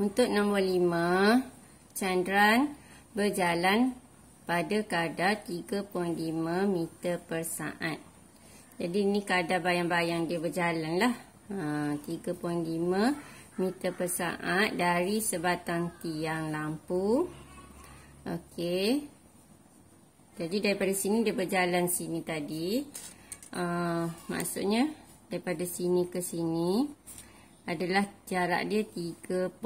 Untuk nombor 5, candran berjalan pada kadar 3.5 meter per saat. Jadi ni kadar bayang-bayang dia berjalan lah. 3.5 ha, meter per saat dari sebatang tiang lampu. Okey. Jadi daripada sini dia berjalan sini tadi. Uh, maksudnya daripada sini ke sini adalah jarak dia 3.5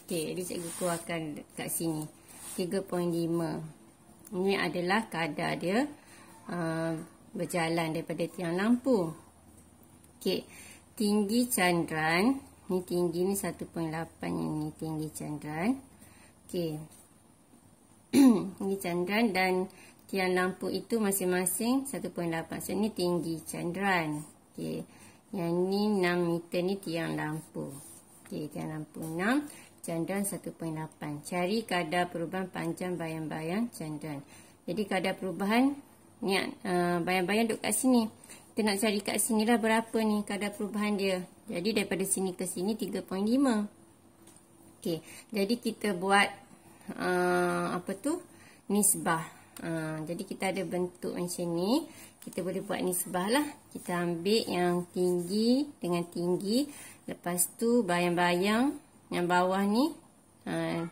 ok, jadi cikgu keluarkan kat sini 3.5 ini adalah kadar dia uh, berjalan daripada tiang lampu ok, tinggi candran ni tinggi ni 1.8 yang ni tinggi candran ok ni candran dan tiang lampu itu masing-masing 1.8 so ni tinggi candran ok yang ni 6 meter ni tiang lampu. Okey, tiang lampu 6. Candan 1.8. Cari kadar perubahan panjang bayang-bayang candan. Jadi kadar perubahan ni uh, bayang-bayang duduk kat sini. Kita nak cari kat sini lah berapa ni kadar perubahan dia. Jadi daripada sini ke sini 3.5. Okey. Jadi kita buat uh, apa tu? Nisbah. Ha, jadi kita ada bentuk macam ni. Kita boleh buat ni sebahlah. Lah. Kita ambil yang tinggi dengan tinggi. Lepas tu bayang-bayang yang bawah ni. Ha,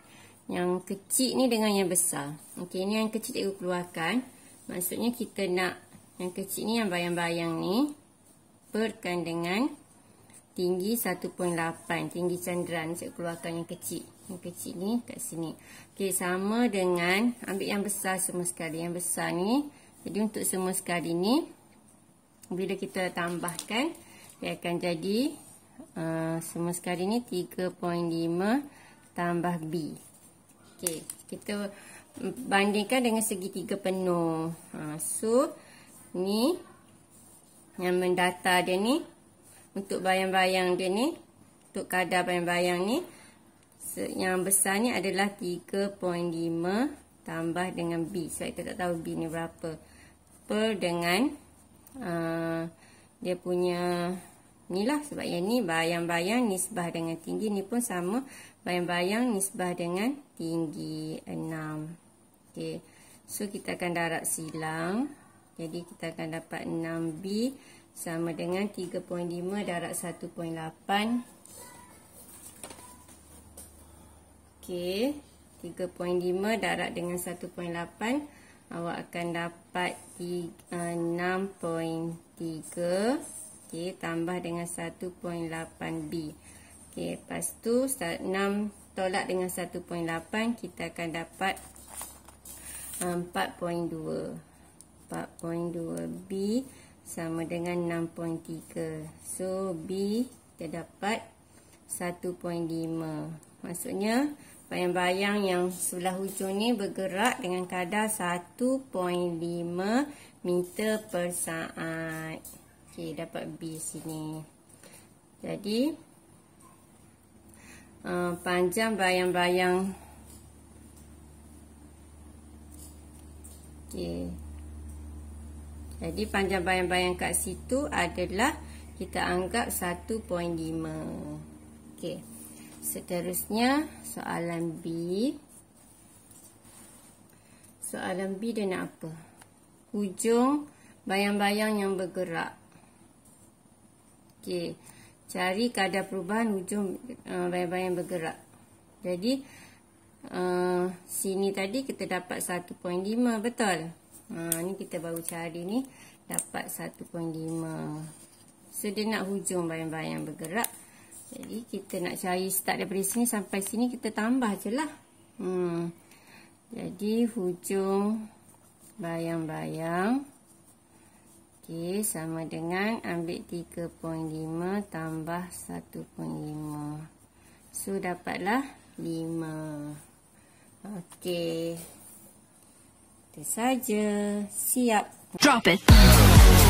yang kecil ni dengan yang besar. Okey, ni yang kecil aku keluarkan. Maksudnya kita nak yang kecil ni yang bayang-bayang ni. Perkan dengan tinggi 1.8. Tinggi candran cikgu keluarkan yang kecil yang kecil ni kat sini. Okey, sama dengan ambil yang besar semua sekali. Yang besar ni. Jadi untuk semua sekali ni bila kita tambahkan dia akan jadi uh, semua sekali ni 3.5 tambah B. Okey, kita bandingkan dengan segitiga penuh. Ha, so ni yang mendata dia ni untuk bayang-bayang dia ni untuk kadar bayang-bayang ni yang besar ni adalah 3.5 tambah dengan B. Sebab kita tak tahu B ni berapa. Per dengan uh, dia punya ni lah. Sebab yang ni bayang-bayang nisbah dengan tinggi ni pun sama. Bayang-bayang nisbah dengan tinggi 6. Okay. So kita akan darab silang. Jadi kita akan dapat 6B sama dengan 3.5 darab 1.8 Okey, 3.5 darat dengan 1.8 awak akan dapat 6.3 eh, okey tambah dengan 1.8b okey lepas tu 6 tolak dengan 1.8 kita akan dapat 4.2 eh, 4.2b sama dengan 6.3 so b kita dapat 1.5 Maksudnya bayang-bayang yang sebelah hujung ni bergerak dengan kadar 1.5 meter per saat. Okey, dapat B sini. Jadi uh, panjang bayang-bayang Okey. Jadi panjang bayang-bayang kat situ adalah kita anggap 1.5. Okey. Seterusnya soalan B. Soalan B dia nak apa? Hujung bayang-bayang yang bergerak. Okey. Cari kadar perubahan hujung eh, bayang-bayang uh, bergerak. Jadi uh, sini tadi kita dapat 1.5 betul? Ha, ni kita baru cari ni dapat 1.5. So dia nak hujung bayang-bayang bergerak. Jadi kita nak cari start daripada sini sampai sini kita tambah je lah. Hmm. Jadi hujung bayang-bayang. Okey sama dengan ambil 3.5 tambah 1.5. So dapatlah 5. Okey. Itu saja. Siap. Drop it.